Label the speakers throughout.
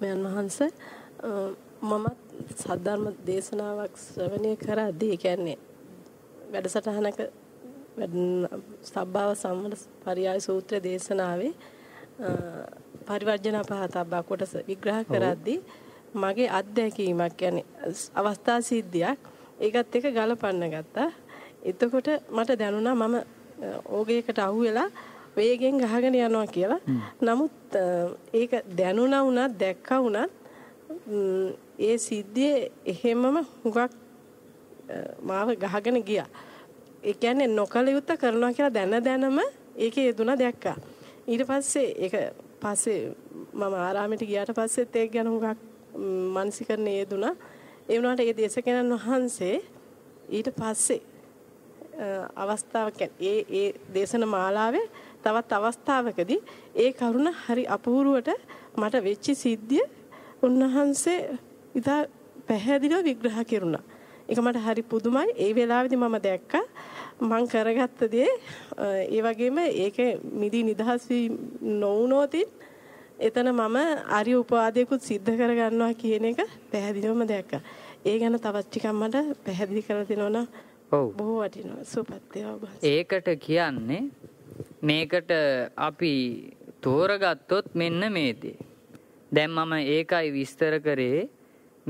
Speaker 1: මයන් වහන්ස මමත් සද්ධර්ම දේශනාවක් ශ්‍රවණය කරද්දී කියන්නේ වැඩසටහනක සබ්භාව සම්මත පරියාය සූත්‍ර දේශනාවේ පරිවර්ජන පහතබ්බා කොටස විග්‍රහ කරද්දී මගේ අත්දැකීමක් කියන්නේ අවස්ථා සිද්ධියක් ඒකත් එක ගලපන්න ගත්තා. එතකොට මට දැනුණා මම ඕගේකට අහුවෙලා වේගෙන් ගහගෙන යනවා කියලා. නමුත් ඒක දැනුණා වුණත් දැක්කා වුණත් ඒ සිද්ධිය එහෙමම හුඟක් මාව ගහගෙන ගියා. ඒ කියන්නේ නොකල යුත්ත කරනවා කියලා දැන දැනම ඒකේ යෙදුණා දැක්කා. ඊට පස්සේ ඒක පස්සේ මම ආරාමයට ගියාට පස්සෙත් ඒක ගැන හුඟක් මානසිකරණය යෙදුණා. ඒ වුණාට ඒ දේශකයන්න් වහන්සේ ඊට පස්සේ අවස්ථාවක් ඒ ඒ දේශන මාලාවේ තවත් අවස්ථාවකදී ඒ කරුණ හරි අපූර්වට මට වෙච්ච සිද්ධිය උන්වහන්සේ ඉතා පැහැදිලිව විග්‍රහ කෙරුණා. ඒක මට හරි පුදුමයි. ඒ වෙලාවේදී මම දැක්කා මං කරගත්ත දේ ඒ වගේම ඒක මිදී නිදහස් වී නොවුනොතින් එතන මම අරි උපාදයකුත් සිද්ධ කරගන්නවා කියන එක පැහැදිලිවම දැක්කා. ඒ ගැන තවත් ටිකක් මට පැහැදිලි කරලා දෙනවා නම් ඔව්. බොහෝ වටිනවා සුවපත් වේවා ඒකට කියන්නේ
Speaker 2: මේකට අපි තෝරගත්තොත් මෙන්න මේ දේ. දැන් මම ඒකයි විස්තර කරේ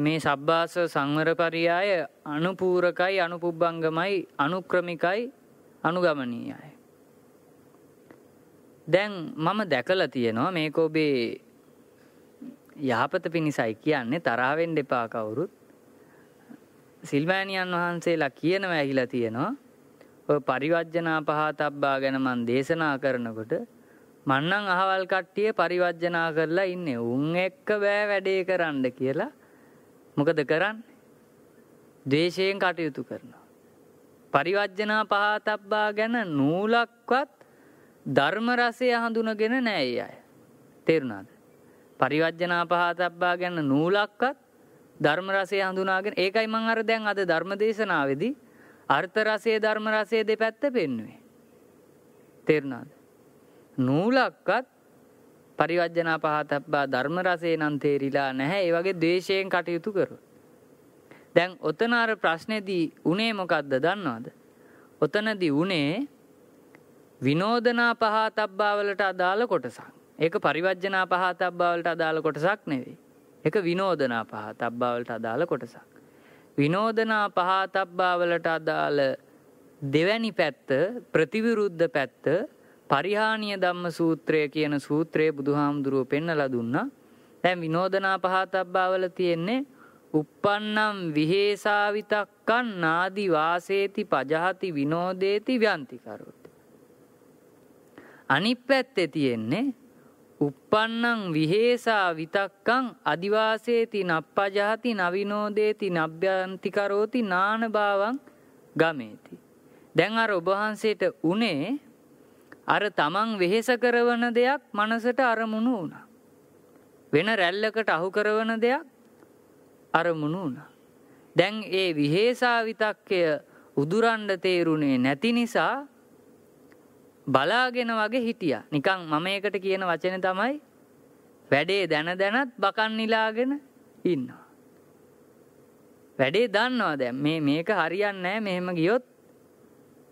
Speaker 2: මේ සබ්බාස සංවරපරියාය අනුපූරකයි අනුපුබ්බංගමයි අනුක්‍රමිකයි අනුගමනීයයි. දැන් මම දැකලා තියෙනවා මේක ඔබේ යහපත පිණිසයි කියන්නේ තරහ වෙන්න එපා කවුරුත්. සිල්වෑනියන් වහන්සේලා කියනවා ඇහිලා තියෙනවා ඔය පරිවර්ජනා පහතබ්බා ගැන මන් දේශනා කරනකොට මන්නම් අහවල් කට්ටිය පරිවර්ජනා කරලා ඉන්නේ උන් එක්ක බෑ වැඩේ කරන්න කියලා මොකද කරන්නේ ද්වේෂයෙන් කටයුතු කරනවා පරිවර්ජනා පහතබ්බා ගැන නූලක්වත් ධර්ම රසය හඳුනගෙන නැහැ අය තේරුණාද පරිවර්ජනා පහතබ්බා ගැන නූලක්වත් ධර්ම රසය හඳුනාගෙන ඒකයි මං අර දැන් අද ධර්ම දේශනාවේදී අර්ථ රසය ධර්ම රසය දෙපැත්ත පෙන්වුවේ. තේරුණාද? නූලක්වත් පරිවර්ජනා පහතබ්බා ධර්ම රසේ නම් තේරිලා නැහැ. ඒ වගේ ද්වේෂයෙන් කටයුතු කරොත්. දැන් ඔතන අර ප්‍රශ්නේදී උනේ මොකද්ද දන්නවද? ඔතනදී උනේ විනෝදනා පහතබ්බා වලට අදාළ කොටසක්. ඒක පරිවර්ජනා පහතබ්බා වලට අදාළ කොටසක් නෙවෙයි. එක විනෝදනා පහතබ්බාවලට අදාළ කොටසක්. විනෝදනා පහතබ්බාවලට අදාළ දෙවැනි පැත්ත ප්‍රතිවිරුද්ධ පැත්ත පරිහානිය ධම්ම සූත්‍රය කියන සූත්‍රයේ බුදුහාමුදුරුව පෙන්නලා දුන්නා. දැන් විනෝදනා පහතබ්බාවල තියෙන්නේ uppannam viheesa vitakkan naadi vaaseeti pajahati vinodeeti vyanti karoti. අනිත් පැත්තේ තියෙන්නේ uppannang විහෙසා විතක්කං අදිවාසේති නප්පජහති නවිනෝදේති නබ්භ්‍යන්තිකරෝති නානභාවං ගමේති. දැන් අර ඔබහන්සේට උනේ අර තමන් වෙහෙස කරවන දෙයක් මනසට අරමුණු වුණා. වෙන රැල්ලකට අහු කරවන දෙයක් අරමුණු වුණා. දැන් ඒ විහෙසා විතක්කය උදුරන්න තේරුණේ නැති නිසා බලාගෙන වගේ හිටියා. නිකන් මම ඒකට කියන වචනේ තමයි වැඩේ දැන දැනත් බකන් නිලාගෙන ඉන්නවා. වැඩේ දන්නවා දැන් මේ මේක හරියන්නේ නැහැ මෙහෙම ගියොත්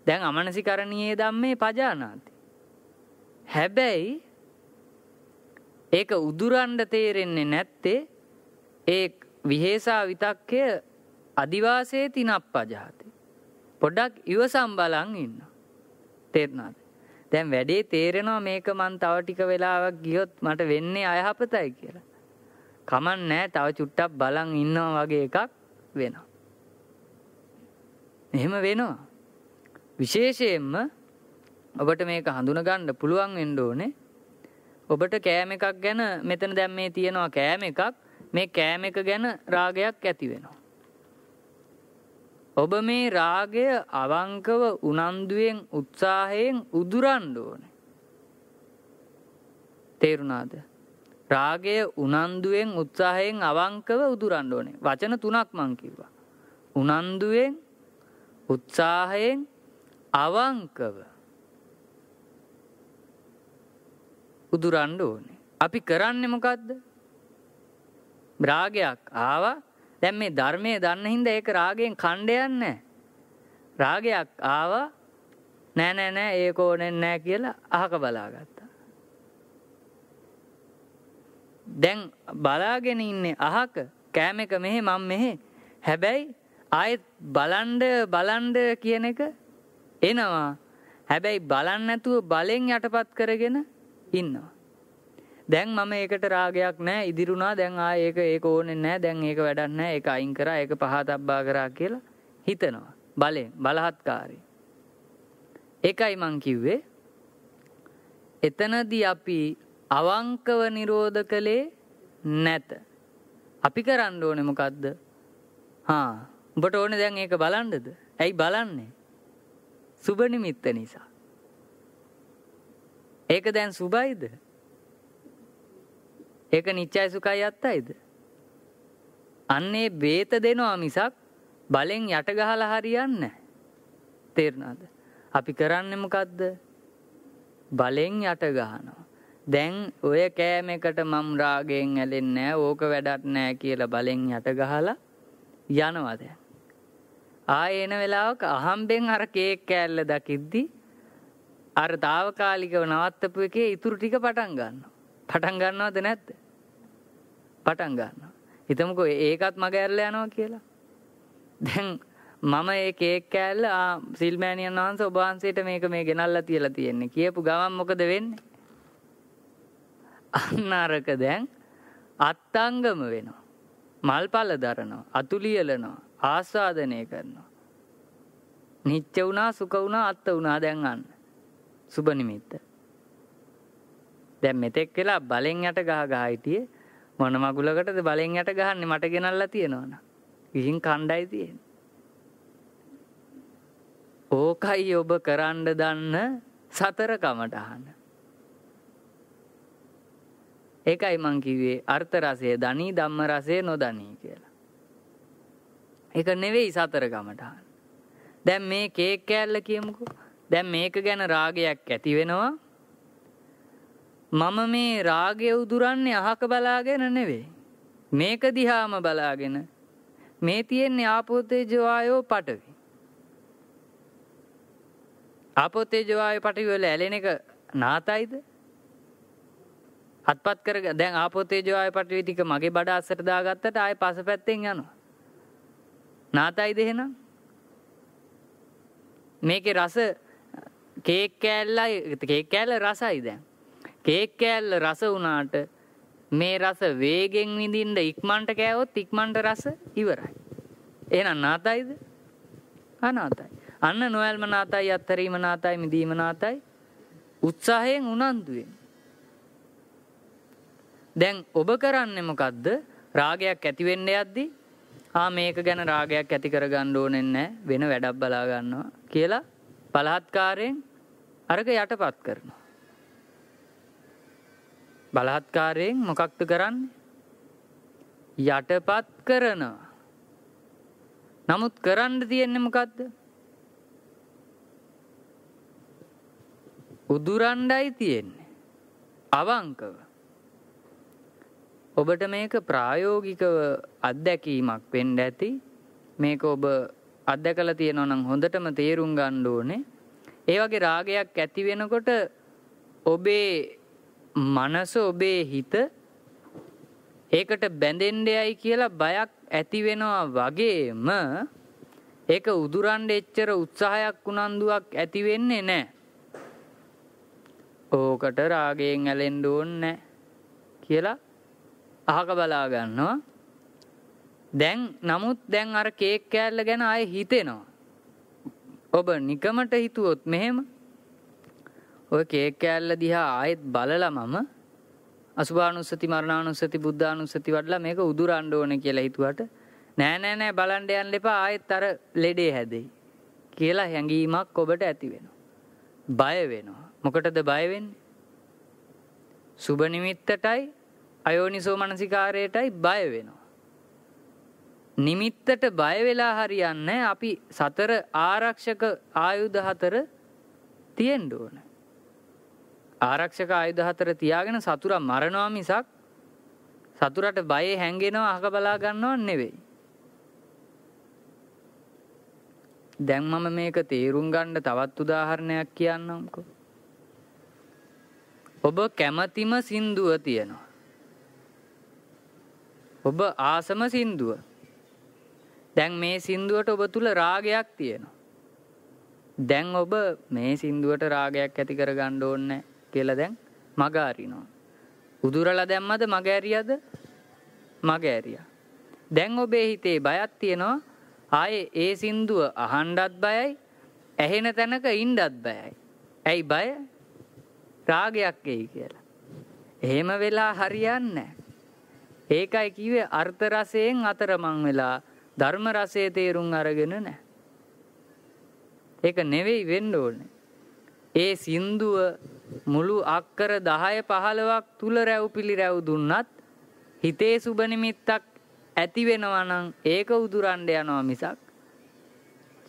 Speaker 2: දැන් අමනසිකරණියේ ධම්මේ පජානාති. හැබැයි ඒක උදුරන්ඩ තේරෙන්නේ නැත්තේ ඒ විහේසා විතක්කය අදිවාසයේ තිනප්පජාති. පොඩක් ඉවසම් බලන් ඉන්න. තේරනාද. දැන් වැඩේ තේරෙනවා මේක මං තව ටික වෙලාවක් ගියොත් මට වෙන්නේ අයහපතයි කියලා. කමන් නෑ තව චුට්ටක් බලන් ඉන්නවා වගේ එකක් වෙනවා. එහෙම වෙනවා. විශේෂයෙන්ම ඔබට මේක හඳුන ගන්න පුළුවන් වෙන්න ඕනේ. ඔබට කෑම එකක් ගැන මෙතන දැන් මේ තියෙනවා කෑම එකක් මේ කෑම එක ගැන රාගයක් ඇති වෙනවා. ඔබ මේ රාගය අවංකව උනන්දුවෙන් උත්සාහයෙන් උදුරන්න ඕනේ. තේරුණාද? රාගය උනන්දුවෙන් උත්සාහයෙන් අවංකව උදුරන්න ඕනේ. වචන තුනක් මං කිව්වා. උනන්දුවෙන් උත්සාහයෙන් අවංකව උදුරන්න ඕනේ. අපි කරන්නේ මොකද්ද? රාගයක් ආවා දැන් මේ ධර්මයේ දන්න හින්දා ඒක රාගයෙන් කණ්ඩ යන්නේ රාගයක් ආවා නෑ නෑ නෑ ඒක ඕනේ නෑ කියලා අහක බලාගත්තා. දැන් බලාගෙන ඉන්නේ අහක කෑම එක මෙහෙ මම මෙහෙ. හැබැයි ආයෙත් බලන්ඩ බලන්ඩ කියන එක එනවා. හැබැයි බලන්න නැතුව බලෙන් යටපත් කරගෙන ඉන්නවා. දැන් මම ඒකට රාගයක් නෑ ඉදිරුණා දැන් ආ ඒක ඒක ඕනෙ නෑ දැන් ඒක වැඩක් නෑ ඒක අයින් කරා ඒක පහතබ්බා කරා කියලා හිතනවා බලේ බලහත්කාරී ඒකයි මං කිව්වේ එතනදී අපි අවංකව නිරෝධ කළේ නැත අපි කරන්න ඕනේ මොකද්ද හා උඹට ඕනේ දැන් ඒක බලන්නද ඇයි බලන්නේ සුබ නිමිත්ත නිසා ඒක දැන් සුබයිද ඒක නිච්චයි සුඛයි අත්තයිද? අන්නේ බේත දෙනවා මිසක් බලෙන් යට ගහලා හරියන්නේ නැහැ. තේරුණාද? අපි කරන්නේ මොකද්ද? බලෙන් යට ගහනවා. දැන් ඔය කෑම එකට මම් රාගයෙන් ඇලෙන්නේ නැහැ, ඕක වැඩක් නැහැ කියලා බලෙන් යට ගහලා යනවා දැන්. ආයෙ එන වෙලාවක අහම්බෙන් අර කේක් කෑල්ල දකිද්දි අර తాවකාලිකව නවත්තපු එකේ ඉතුරු ටික පටන් ගන්නවා. පටන් ගන්නවද නැද්ද? පටන් ගන්නවා. හිතමුකෝ ඒකත් මග ඇරලා යනවා කියලා. දැන් මම ඒ කේක් කෑල්ල සිල්මෑනියන් වහන්සේ ඔබ වහන්සේට මේක මේ ගෙනල්ලා තියලා තියෙන්නේ. කියපු ගමන් මොකද වෙන්නේ? අන්න අරක දැන් අත්ංගම වෙනවා. මල්පල දරනවා, අතුලියලනවා, ආස්වාදනය කරනවා. නිච්ච වුණා, සුඛ වුණා, අත්ත වුණා දැන් අන්න. සුබ නිමිත්ත. දැන් මෙතෙක් වෙලා බලෙන් යට ගහ ගහ හිටියේ මොන මගුලකටද බලෙන් යට ගහන්නේ මට ගෙනල්ලා තියෙනවන. ගිහින් කණ්ඩයි තියෙන. ඕකයි ඔබ කරන්න දන්න සතර කමටහන. ඒකයි මං කිව්වේ අර්ථ රසය දනී ධම්ම රසය නොදනී කියලා. ඒක නෙවෙයි සතර කමටහන. දැන් මේ කේක් කෑල්ල කියමුකෝ. දැන් මේක ගැන රාගයක් ඇති වෙනවා. මම මේ රාගය උදුරන්නේ අහක බලාගෙන නෙවෙයි. මේක දිහාම බලාගෙන මේ තියෙන්නේ ආපෝතේජවායෝ පටවි. ආපෝතේජවායෝ පටවි වල ඇලෙන එක නාතයිද? අත්පත් කරග දැන් ආපෝතේජවායෝ පටවි ටික මගේ බඩ අස්සට දාගත්තට ආයෙ පසපැත්තෙන් යනවා. නාතයිද එහෙනම්? මේකේ රස කේක් කෑල්ලයි කේක් කෑල්ල රසයි දැන්. කේක් කෑල්ල රස වුණාට මේ රස වේගෙන් විඳින්න ඉක්මනට කෑවොත් ඉක්මනට රස ඉවරයි. එහෙනම් නාතයිද? අනාතයි. අන්න නොයල්ම නාතයි අත්තරීම නාතයි මිදීම නාතයි උත්සාහයෙන් උනන්දුවෙන්. දැන් ඔබ කරන්නේ මොකද්ද? රාගයක් ඇති වෙන්න යද්දී ආ මේක ගැන රාගයක් ඇති කරගන්න ඕනේ නැහැ වෙන වැඩක් බලා ගන්නවා කියලා පළහත්කාරයෙන් අරක යටපත් කරනවා. බලහත්කාරයෙන් මොකක්ද කරන්න යටපත් කරනවා. නමුත් කරන්න තියෙන්නේ මොකක්ද? උදුරණ්ඩයි තියෙන්නේ. අවංකව. ඔබට මේක ප්‍රායෝගිකව අත්දැකීමක් වෙන්න ඇති. මේක ඔබ අත්දැකලා තියෙනවා නම් හොඳටම තේරුම් ගන්න ඕනේ. ඒ වගේ රාගයක් ඇති වෙනකොට ඔබේ මනස ඔබේ හිත ඒකට බැඳෙන්ඩයයි කියලා බයක් ඇතිවෙනවා වගේම ඒක උදුරන්ඩ එච්චර උත්සාහයක් උනන්දුවක් ඇතිවෙන්නේ නෑ. ඕකට රාගයෙන් ඇලෙන්ඩ ඕන්න කියලා අහක බලාගන්නවා. දැන් නමුත් දැන් අර කේක් කෑල්ල ගැන අය හිතෙනවා. ඔබ නිකමට හිතුවොත් මෙහෙම ඔය කේක් කෑල්ල දිහා ආයෙත් බලලා මම අසුභානුස්සති මරණානුස්සති බුද්ධානුස්සති වඩලා මේක උදුරන්න ඕනේ කියලා හිතුවට නෑ නෑ නෑ බලන්න යන්න එපා ආයෙත් අර ලෙඩේ හැදෙයි කියලා හැඟීමක් ඔබට ඇති වෙනවා. බය වෙනවා. මොකටද බය වෙන්නේ? සුබ නිමිත්තටයි අයෝනිසෝ මනසිකාරයටයි බය වෙනවා. නිමිත්තට බය වෙලා හරියන්නේ අපි සතර ආරක්ෂක ආයුධ හතර තියෙන්න ඕනේ. ආරක්ෂක ආයුධ හතර තියාගෙන සතුරා මරනවා මිසක් සතුරට බයේ හැංගෙනවා අහක බලා ගන්නව නෙවෙයි. දැන් මම මේක තේරුම් ගන්න තවත් උදාහරණයක් කියන්නම්කෝ. ඔබ කැමැතිම සින්දුව තියෙනවා. ඔබ ආසම සින්දුව. දැන් මේ සින්දුවට ඔබ තුල රාගයක් තියෙනවා. දැන් ඔබ මේ සින්දුවට රාගයක් ඇති කර ගන්න ඕනේ. කියලා දැන් මගාරිනවා. උදුරලා දැම්මද මගෑරියද මගෑරියා. දැන් ඔබේ හිතේ බයක් තියෙනවා ආයේ ඒ සින්දුව අහන්ඩත් බයයි ඇහෙන තැනක ඉන්ඩත් බයයි. ඇයි බය රාගයක් එයි කියලා. එහෙම වෙලා හරියන්න. ඒකයි කිවේ අර්ථරසයෙන් අතරමං වෙලා ධර්ම රසය තේරුම් අරගෙන නෑ. ඒක නෙවෙයි වෙන්න ඕනේ. ඒ සින්දුව මුළු අක්කර 10 15ක් තුල රැව් පිළි රැව් දුන්නත් හිතේ සුබ නිමිත්තක් ඇති වෙනවා නම් ඒක උදුරන්න යනවා මිසක්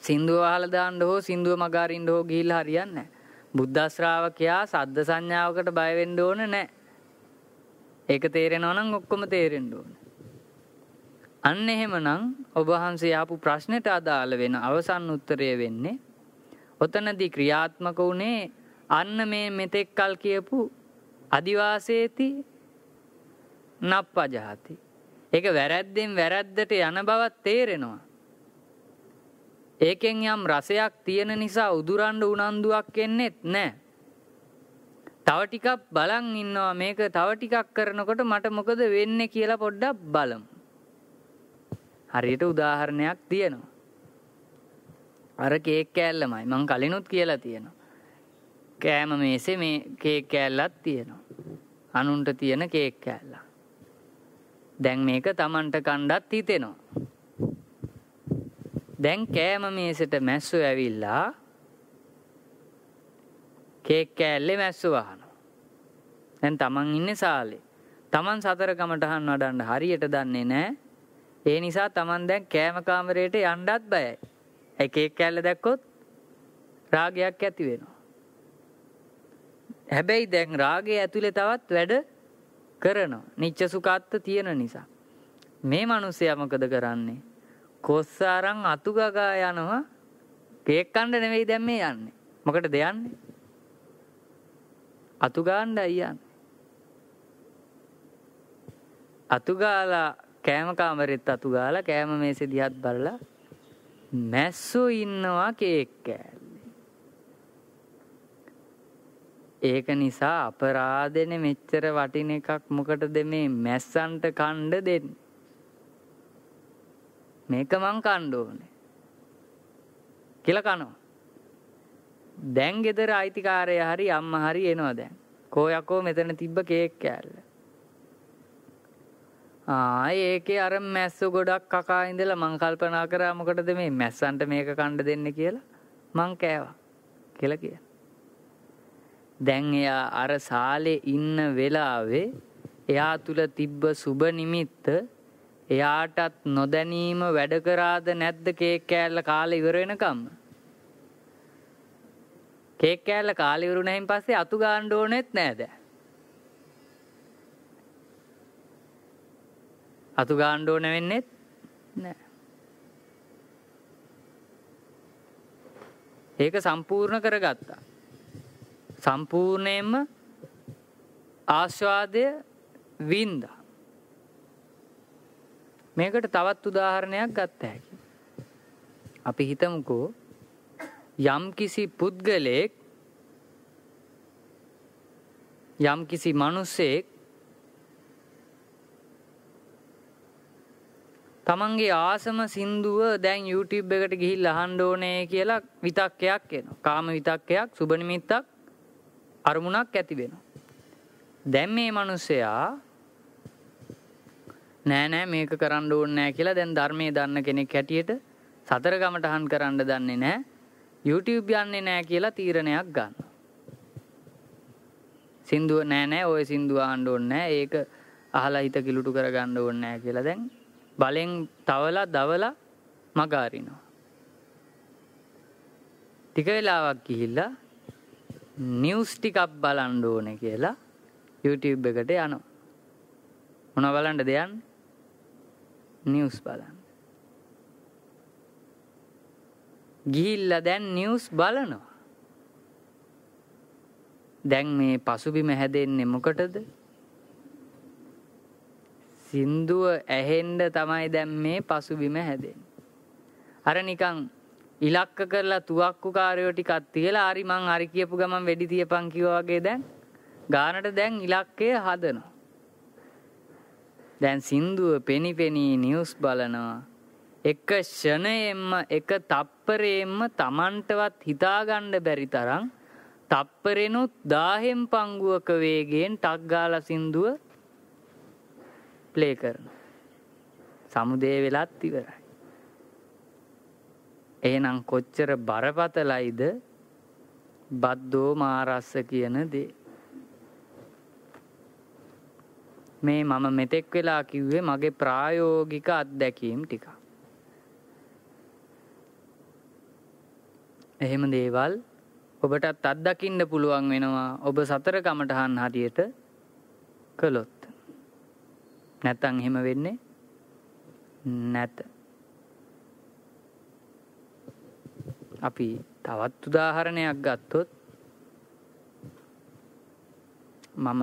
Speaker 2: සින්දුව අහලා දාන්න හෝ සින්දුව මගාරින්න හෝ ගිහිල්ලා හරියන්නේ නැහැ. බුද්ධ ශ්‍රාවකයා සද්ද සංඥාවකට බය වෙන්න ඕන නැහැ. ඒක තේරෙනවා නම් ඔක්කොම තේරෙන්න ඕන. අන්න එහෙමනම් ඔබ වහන්සේ ආපු ප්‍රශ්නෙට අදාළ වෙන අවසන් උත්තරය වෙන්නේ ඔතනදී ක්‍රියාත්මක වුණේ අන්න මේ මෙතෙක් කල් කියපු අදිවාසේති නප්පජාති. එක වැරැද්දෙන් වැරැද්දට යන බවත් තේරෙනවා. ඒකෙන් යම් රසයක් තියෙන නිසා උදුරන්ඩ උනන්දුවක් එන්නෙත් නෑ. තව ටිකක් බලන් ඉන්නවා මේක තව ටිකක් කරනකොට මට මොකද වෙන්නේ කියලා පොඩ්ඩක් බලමු. හරියට උදාහරණයක් තියෙනවා. අර කේක් කෑල්ලමයි මං කලිනුත් කියලා තියෙනවා. කෑම මේසේ මේ කේක් කෑල්ලත් තියෙනවා. අනුන්ට තියෙන කේක් කෑල්ල. දැන් මේක Tamanට කණ්ඩත් හිතෙනවා. දැන් කෑම මේසෙට මැස්සු ඇවිල්ලා කේක් කෑල්ලේ මැස්සු වහනවා. දැන් Taman ඉන්නේ සාලේ. Taman සතර කමටහන් වඩන්න හරියට දන්නේ නැහැ. ඒ නිසා Taman දැන් කෑම කාමරයට යන්නත් බයයි. ඒ කේක් කෑල්ල දැක්කොත් රාගයක් ඇති වෙනවා. හැබැයි දැන් රාගය ඇතුලේ තවත් වැඩ කරනවා. නිච්ච සුඛාත්ත තියෙන නිසා. මේ මිනිස්සයා මොකද කරන්නේ? කොස්සාරං අතුගගා යනවා. කේක් කන්න නෙවෙයි දැන් මේ යන්නේ. මොකටද යන්නේ? අතුගාන්නයි යන්නේ. අතුගාලා කෑම කාමරෙත් අතුගාලා කෑම මේසේ දිහත් බලලා මැස්සෝ ඉන්නවා කේක් කෑල. ඒක නිසා අපරාදෙන මෙච්චර වටින එකක් මොකටද මේ මැස්සන්ට කණ්ඩ දෙන්නේ. මේක මං කණ්ඩ ඕනේ. කියලා කනවා. දැන් ගෙදර අයිතිකාරය හරි අම්මා හරි එනවා දැන්. කෝයකෝ මෙතන තිබ්බ කේක් කෑල්ල. ආ ඒකේ අර මැස්සු ගොඩක් කකා ඉඳලා මං කල්පනා කරා මොකටද මේ මැස්සන්ට මේක කණ්ඩ දෙන්න කියලා මං කෑවා කියලා කියනවා. දැන් එයා අර සාලේ ඉන්න වෙලාවේ එයා තුල තිබ්බ සුබ නිමිත්ත එයාටත් නොදැනීම වැඩ කරාද නැද්ද කේක් කෑල්ල කාලේ ඉවර වෙනකම් කේක් කෑල්ල කාලේ ඉවර වුණයින් පස්සේ අතු ගන්න ඕනෙත් නෑද අතු ගන්න ඕන වෙන්නේත් නෑ ඒක සම්පූර්ණ කරගත්තා සම්පූර්ණයෙන්ම ආශ්වාදය වින්දා. මේකට තවත් උදාහරණයක් ගත්ත හැකි. අපි හිතමුකෝ යම් කිසි පුද්ගලයෙක් යම් කිසි මිනිසෙක් තමන්ගේ ආසම සින්දුව දැන් YouTube එකට ගිහිල්ලා අහන්න ඕනේ කියලා විතක්කයක් එනවා. කාම විතක්කයක්, සුබ නිමිත්තක්, අරමුණක් ඇති වෙන. දැන් මේ මනුස්සයා නෑ නෑ මේක කරන්න ඕනේ නෑ කියලා දැන් ධර්මයේ දන්න කෙනෙක් හැටියට සතර ගමටහන් කරන්න දන්නේ නෑ YouTube යන්නේ නෑ කියලා තීරණයක් ගන්න. සින්දුව නෑ නෑ ඔය සින්දුව අහන්න ඕනේ නෑ ඒක අහලා හිත කිලුටු කරගන්න ඕනේ නෑ කියලා දැන් බලෙන් තවලා දවලා මගාරිනවා. ටික වෙලාවක් ගිහිල්ලා නිවස් ටිකක් බලන්න ඕනේ කියලා YouTube එකට යනවා. මොන බලන්න දෙයන්? නිවස් බලන්න. ගිහිල්ලා දැන් නිවස් බලනවා. දැන් මේ පසුබිම හැදෙන්නේ මොකටද? සින්දුව ඇහෙන්න තමයි දැන් මේ පසුබිම හැදෙන්නේ. අර නිකන් ඉලක්ක කරලා තුවක්කු කාරයෝ ටිකක් තියලා හරි මං හරි කියපු ගමන් වෙඩි තියපන් කිව්වා වගේ දැන් ගානට දැන් ඉලක්කය හදනවා. දැන් සින්දුව පෙනිපෙනී නිවුස් බලනවා. එක ෂණයෙන්ම එක තප්පරයෙන්ම Tamanටවත් හිතාගන්න බැරි තරම් තප්පරෙනුත් 1000න් පංගුවක වේගයෙන් ටක් ගාලා සින්දුව ප්ලේ කරනවා. සමුදේ වෙලත් ඉවරයි. එහෙනම් කොච්චර බරපතලයිද බද්දෝ මාරස්ස කියන දේ. මේ මම මෙතෙක් වෙලා කිව්වේ මගේ ප්‍රායෝගික අත්දැකීම් ටික. එහෙම දේවල් ඔබටත් අත්දකින්න පුළුවන් වෙනවා ඔබ සතර කමටහන් හරියට කළොත්. නැත්තං එහෙම වෙන්නේ නැත. අපි තවත් උදාහරණයක් ගත්තොත් මම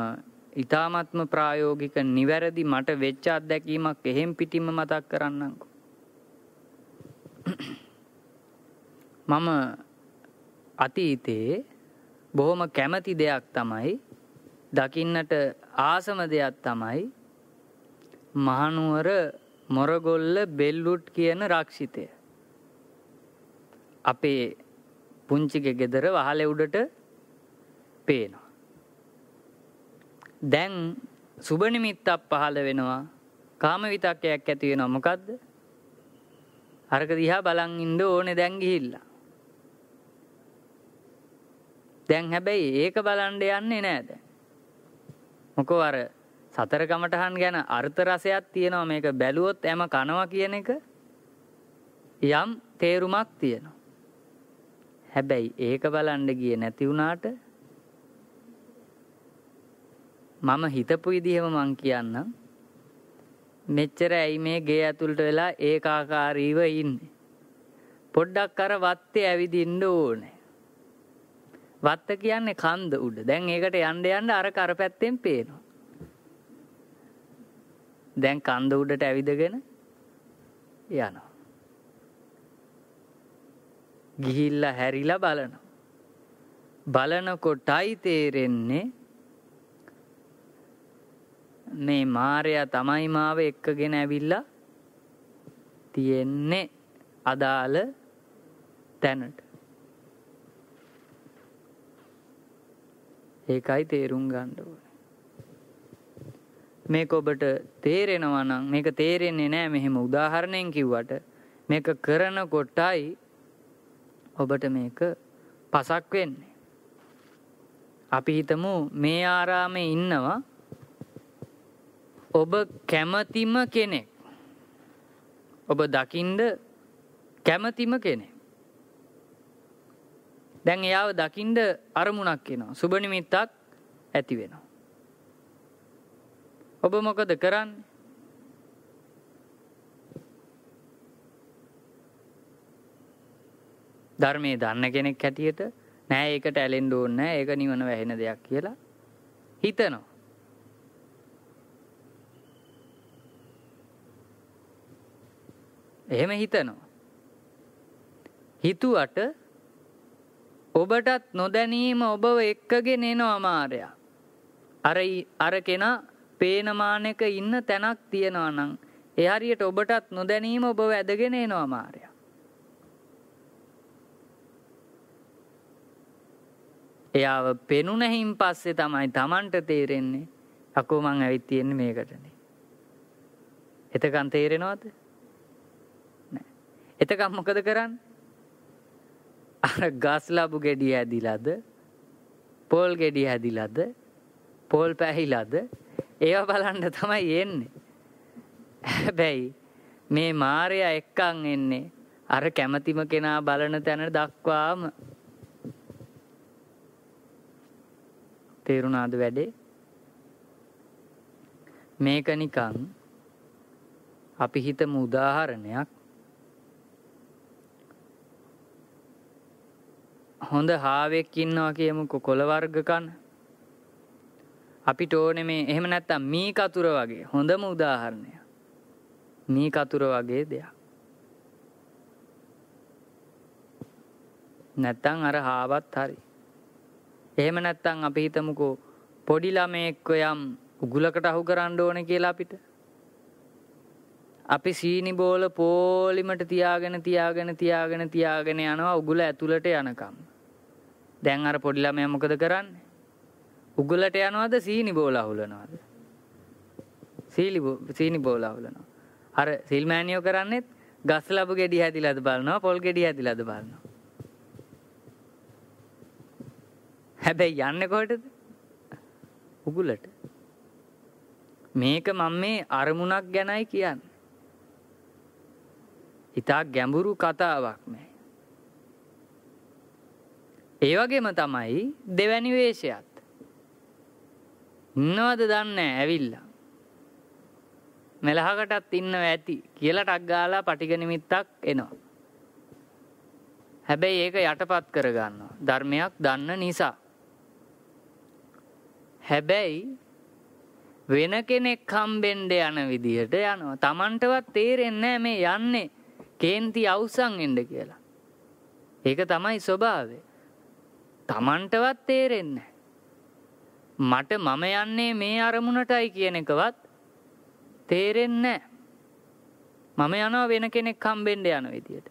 Speaker 2: ඉතාමත්ම ප්‍රායෝගික නිවැරදි මට වෙච්ච අත්දැකීමක් එහෙම් පිටිම මතක් කරන්නකු. මම අතීතයේ බොහොම කැමති දෙයක් තමයි දකින්නට ආසම දෙයක් තමයි මහනුවර මොරගොල්ල බෙල්ලුට් කියන රක්ෂිතය. අපේ පුංචිගේ ගෙදර වහල උඩට පේනවා. දැන් සුබනිමිත්තක් පහළ වෙනවා කාම විතක්කයක් ඇති වෙනවා මොකද්ද? අරක දිහා බලන් ඉන්න ඕනේ දැන් ගිහිල්ලා. දැන් හැබැයි ඒක බලන්න යන්නේ නෑ මොකෝ අර සතර කමටහන් ගැන අර්ථ රසයක් තියෙනවා මේක බැලුවොත් එම කනවා කියන එක යම් තේරුමක් තියෙනවා. හැබැයි ඒක බලන්න ගියේ නැති වුණාට මම හිතපු විදිහම මං කියන්නම්. මෙච්චර ඇයි මේ ගේ ඇතුළට වෙලා ඒකාකාරීව ඉන්නේ. පොඩ්ඩක් අර වත්තේ ඇවිදින්න ඕනේ. වත්ත කියන්නේ කන්ද උඩ. දැන් ඒකට යන්න යන්න අර කර පැත්තෙන් පේනවා. දැන් කන්ද උඩට ඇවිදගෙන යනවා. ගිහිල්ලා හැරිලා බලන. බලනකොටයි තේරෙන්නේ මේ මාරයා තමයි මාව එක්කගෙන ඇවිල්ලා තියෙන්නේ අදාළ තැනට. ඒකයි තේරුම් ගන්න ඕනේ. මේක ඔබට තේරෙනවා නම් මේක තේරෙන්නේ නෑ මෙහෙම උදාහරණයෙන් කිව්වට මේක කරනකොටයි ඔබට මේක පසක් වෙන්නේ. අපි හිතමු මේ ආරාමේ ඉන්නවා ඔබ කැමතිම කෙනෙක්. ඔබ දකින්ද කැමතිම කෙනෙක්. දැන් එයාව දකින්ද අරමුණක් එනවා. සුබ නිමිත්තක් ඇති වෙනවා. ඔබ මොකද කරන්නේ? ධර්මයේ දන්න කෙනෙක් හැටියට නෑ ඒක ටැලෙන්ඩ ඕන්න ඒක නිවන වැහෙන දෙයක් කියලා හිතනවා. එහෙම හිතනවා. හිතුවට ඔබටත් නොදැනීම ඔබව එක්කගෙන එනවා මාරයා. අර අර කෙනා පේනමානක ඉන්න තැනක් තියෙනවා නම් ඒ හරියට ඔබටත් නොදැනීම ඔබව ඇදගෙන එනවා මාරයා. එයාව පෙනුනැහින් පස්සේ තමයි තමන්ට තේරෙන්නේ අකෝමං ඇවිත් තියෙන්නේ මේකටන. එතකන් තේරෙනවද එතකම් මොකද කරන්න අර ගස්ලබු ගෙඩිය ඇදිලද පෝල් ගෙඩිය ඇදිලද පෝල් පැහිලද ඒව බලන්න තමයි එන්නේ. හැබැයි මේ මාරය එක්කං එන්නේ අර කැමතිම කෙනා බලන තැන දක්වාම තේරුණාද වැඩේ? මේක නිකන් අපි හිතමු උදාහරණයක් හොඳ හාවෙක් ඉන්නවා කියමුකෝ කොළ වර්ග කන අපිට ඕනේ මේ එහෙම නැත්තම් මී කතුර වගේ හොඳම උදාහරණය. මී කතුර වගේ දෙයක්. නැත්තම් අර හාවත් හරි. එහෙම නැත්තම් අපි හිතමුකෝ පොඩි ළමයෙක්ව යම් උගුලකට අහු කරන්න ඕන කියලා අපිට. අපි සීනි බෝල පෝලිමට තියාගෙන තියාගෙන තියාගෙන තියාගෙන යනවා උගුල ඇතුළට යනකම්. දැන් අර පොඩි ළමයා මොකද කරන්නේ? උගුලට යනවද සීනි බෝල අහුලනවද? සීලි සීනි බෝල අහුලනවා. අර සිල්මෑනියෝ කරන්නේත් ගස් ලැබු ගෙඩි හැදිලාද බලනවා පොල් ගෙඩි හැදිලාද බලනවා. හැබැයි යන්නේ කොහෙටද? උගුලට. මේක මම මේ අරමුණක් ගැනයි කියන්නේ. හිතා ගැඹුරු කතාවක් මේ. ඒ වගේම තමයි දෙවැනි වේශයත්. ඉන්නවද දන්නේ ඇවිල්ලා. මෙලහකටත් ඉන්නව ඇති කියලා ටක් ගාලා පටිග නිමිත්තක් එනවා. හැබැයි ඒක යටපත් කරගන්නවා. ධර්මයක් දන්න නිසා. හැබැයි වෙන කෙනෙක් හම්බෙන්න යන විදිහට යනවා. Tamanටවත් තේරෙන්නේ මේ යන්නේ කේන්ති අවසන් වෙන්න කියලා. ඒක තමයි ස්වභාවය. Tamanටවත් තේරෙන්නේ මට මම යන්නේ මේ අරමුණටයි කියන එකවත් තේරෙන්නේ මම යනවා වෙන කෙනෙක් හම්බෙන්න යන විදිහට.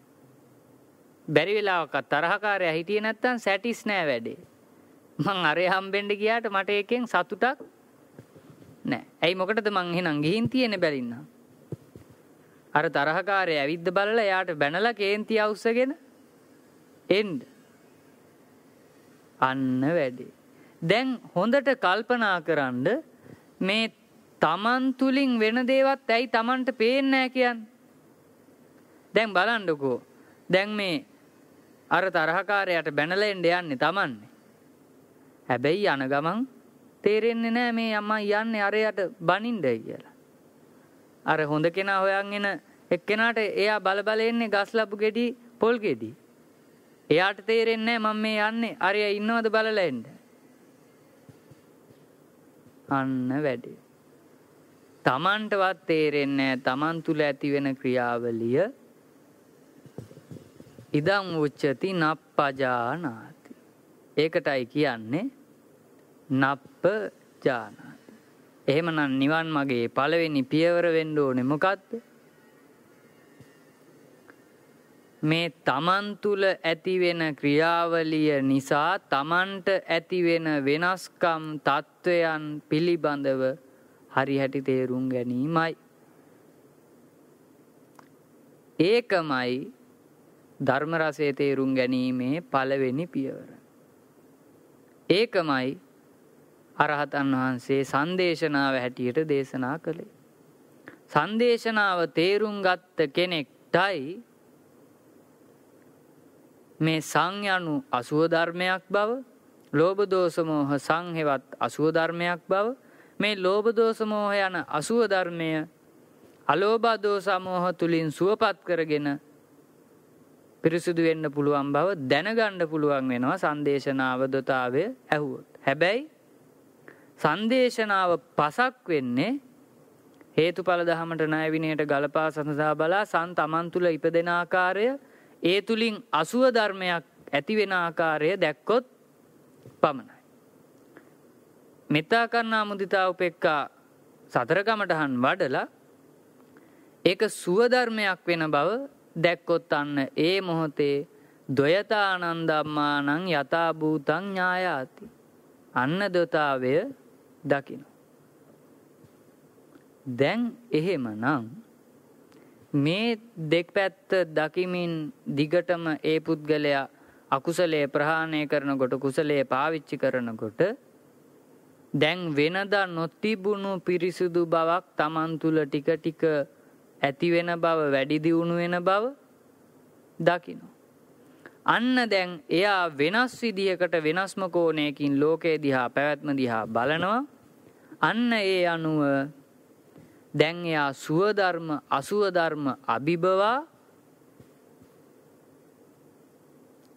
Speaker 2: බැරි වෙලාවක තරහකාරයා හිටියේ නැත්තම් සැටිස් නෑ වැඩේ. මං අරය හම්බෙන්ඩ ගියාට මට එකෙන් සතුටක් නෑ ඇයි මොකටද මං එහෙනම් ගිහින් තියෙන බැලින්න අර තරහකාරය ඇවිද්ද බලලා එයාට බැනලා කේන්ති අවුස්සගෙන එන්ඩ අන්න වැඩේ දැන් හොඳට කල්පනා කරන්න මේ තමන් තුලින් වෙන දේවත් ඇයි තමන්ට පේන්නෑ කියන් දැන් බලන්ඩකෝ දැන් මේ අර තරහකාරයට බැනලෙන්ඩ යන්නේ තමන්නේ හැබැයි යන ගමන් තේරෙන්නේ නෑ මේ අම්මා යන්නේ අරයට බනින්ඩයි කියලා. අර හොඳ කෙනා හොයන්ගෙන එක්කෙනාට එයා බලබලෙන්නේ ගස් ලබු ගෙඩි පොල් ගෙඩි. එයාට තේරෙන්නේ මම මේ යන්නේ අරය ඉන්නවද බලලා එන්න. අන්න වැඩේ. Tamanටවත් තේරෙන්නේ Taman තුල ඇති වෙන ක්‍රියාවලිය ඉදං උච්චති නප්පජානාති. ඒකටයි කියන්නේ නප්ප ජානාති. එහෙමනම් නිවන් මගේ පළවෙනි පියවර වෙන්න ඕනේ මොකද්ද? මේ තමන් තුල ඇතිවෙන ක්‍රියාවලිය නිසා තමන්ට ඇතිවෙන වෙනස්කම් තත්වයන් පිළිබඳව හරිහැටි තේරුම් ගැනීමයි. ඒකමයි ධර්ම රසයේ තේරුම් ගැනීමේ පළවෙනි පියවර. ඒකමයි අරහතන් වහන්සේ සංදේශනාව හැටියට දේශනා කළේ. සංදේශනාව තේරුම් ගත්ත කෙනෙක්ටයි මේ සංයනු අසුව ධර්මයක් බව ලෝභ දෝෂ මෝහ සංහෙවත් අසුව ධර්මයක් බව මේ ලෝභ දෝෂ මෝහ යන අසුව ධර්මය අලෝභ දෝෂ මෝහ තුලින් සුවපත් කරගෙන පිරිසුදු වෙන්න පුළුවන් බව දැනගන්න පුළුවන් වෙනවා සංදේශනාව දොතාවය ඇහුවොත් හැබැයි සංදේශනාව පසක් වෙන්නේ හේතුඵල දහමට ණය විනයට ගලපා සඳහා බලා සන් තමන් තුල ඉපදෙන ආකාරය ඒ තුලින් අසුව ධර්මයක් ඇති වෙන ආකාරය දැක්කොත් පමණයි. මෙත්තා කන්නා මුදිතා උපේක්ඛා සතර කමඨහන් වඩලා ඒක සුව ධර්මයක් වෙන බව දැක්කොත් අන්න ඒ මොහොතේ දොයතානන්දම්මානං යථා භූතං ඥායාති. අන්න දොතාවය දකින. දැන් එහෙම නම් මේ දෙක් පැත්ත දකිමින් දිගටම ඒ පුද්ගලයා අකුසලේ ප්‍රහාණය කරනකොට කුසලේ පාවිච්චි කරනකොට දැන් වෙනදා නොතිබුණු පිරිසුදු බවක් තමන් තුල ටික ටික ඇති වෙන බව වැඩි දියුණු වෙන බව දකිනවා අන්න දැන් එයා වෙනස් විදිහකට වෙනස්ම කෝණයකින් ලෝකය දිහා පැවැත්ම දිහා බලනවා. අන්න ඒ අනුව දැන් එයා සුවධර්ම අසුවධර්ම අභිබවා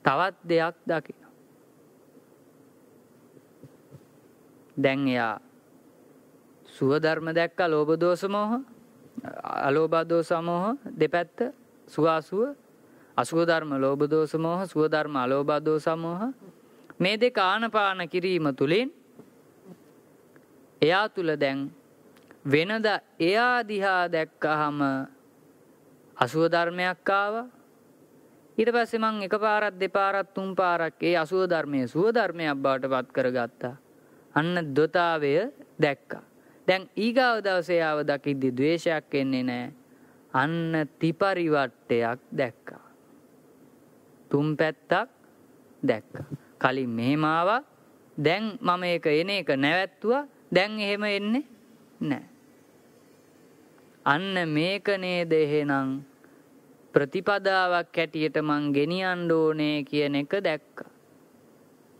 Speaker 2: තවත් දෙයක් දකින. දැන් එයා සුවධර්ම දැක්ක ලෝබදෝසමෝහ අලෝබාදෝ සමෝහ දෙපැත්ත සුවාසුව අසුව ධර්ම ලෝභ දෝෂ මෝහ සුව ධර්ම අලෝභ දෝෂ මෝහ මේ දෙක ආනපාන කිරීම තුලින් එයා තුල දැන් වෙනද එයා දිහා දැක්කහම අසුව ධර්මයක් ආවා ඊට පස්සේ මං එකපාරක් දෙපාරක් තුන් පාරක් ඒ අසුව ධර්මයේ සුව ධර්මයක් බවට පත් කරගත්තා අන්න දොතාවය දැක්කා දැන් ඊගාව දවසේ ආව දකිද්දි ද්වේෂයක් එන්නේ නැහැ අන්න තිපරිවට්ටයක් දැක්කා තුන් පැත්තක් දැක්කා. කලින් මෙහෙම ආවා. දැන් මම ඒක එන එක නැවැත්තුවා. දැන් එහෙම එන්නේ නැහැ. අන්න මේක නේද එහෙනම් ප්‍රතිපදාවක් ඇටියට මං ගෙනියන්න ඕනේ කියන එක දැක්කා.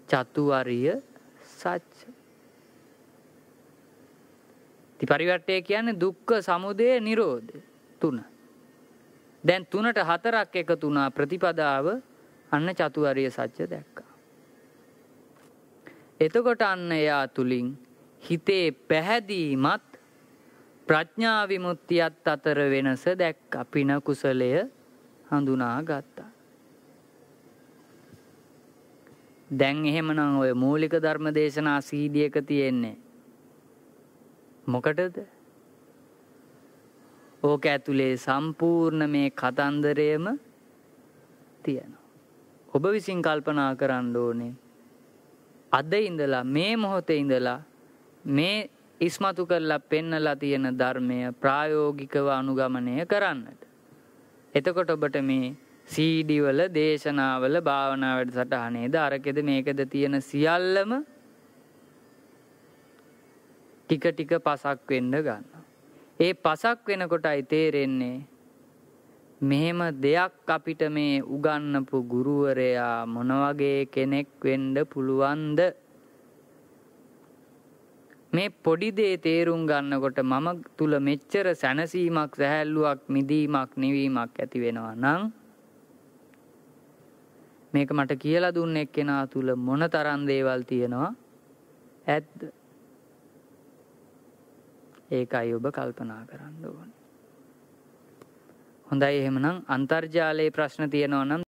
Speaker 2: චතුවරිය සත්‍ය. ත්‍රිපරිවර්තය කියන්නේ දුක්ඛ සමුදය නිරෝධ තුන. දැන් තුනට හතරක් එකතු වුණා ප්‍රතිපදාව අන්න චතුවරිය සත්‍ය දැක්කා. එතකොට අන්න එයා තුලින් හිතේ පැහැදීමත් ප්‍රඥා විමුක්තියත් අතර වෙනස දැක්ක පින කුසලය හඳුනා ගත්තා. දැන් එහෙමනම් ඔය මූලික ධර්ම දේශනා සීඩියක තියෙන්නේ. මොකටද? ඕක ඇතුලේ සම්පූර්ණ මේ කතන්දරයම තියෙනවා. ඔබ විසින් කල්පනා කරන්න ඕනේ. අද ඉඳලා මේ මොහොතේ ඉඳලා මේ ඉස්මතු කරලා පෙන්නලා තියෙන ධර්මය ප්‍රායෝගිකව අනුගමනය කරන්නට. එතකොට ඔබට මේ සීඩිවල දේශනාවල භාවනා වැඩ සටහනේද අරකෙද මේකද තියෙන සියල්ලම ටික ටික පසක් වෙන්න ගන්න. ඒ පසක් වෙනකොටයි තේරෙන්නේ මෙහෙම දෙයක් අපිට මේ උගන්නපු ගුරුවරයා මොන වගේ කෙනෙක් වෙන්න පුළුවන්ද මේ පොඩි දේ තේරුම් ගන්නකොට මම තුල මෙච්චර සැනසීමක් සැහැල්ලුවක් මිදීමක් නිවීමක් ඇති වෙනවා නම් මේක මට කියලා දුන්න එක්කෙනා තුල මොන තරම් දේවල් තියෙනවා ඇත්ද ඒකයි ඔබ කල්පනා කරන්න ඕනේ හොඳයි එහෙමනම් අන්තර්ජාලයේ ප්‍රශ්න තියෙනවා නම්